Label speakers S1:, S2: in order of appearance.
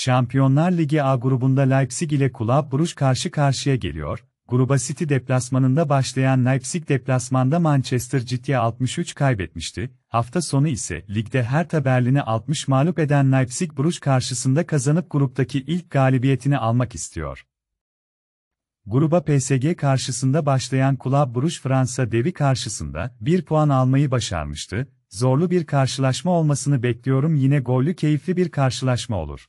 S1: Şampiyonlar Ligi A grubunda Leipzig ile Kulüp Bruges karşı karşıya geliyor. Gruba City deplasmanında başlayan Leipzig deplasmanda Manchester City'ye 63 kaybetmişti. Hafta sonu ise ligde Hertha Berlin'i 60 mağlup eden Leipzig Bruges karşısında kazanıp gruptaki ilk galibiyetini almak istiyor. Gruba PSG karşısında başlayan Kulüp Bruges Fransa devi karşısında 1 puan almayı başarmıştı. Zorlu bir karşılaşma olmasını bekliyorum yine gollü keyifli bir karşılaşma olur.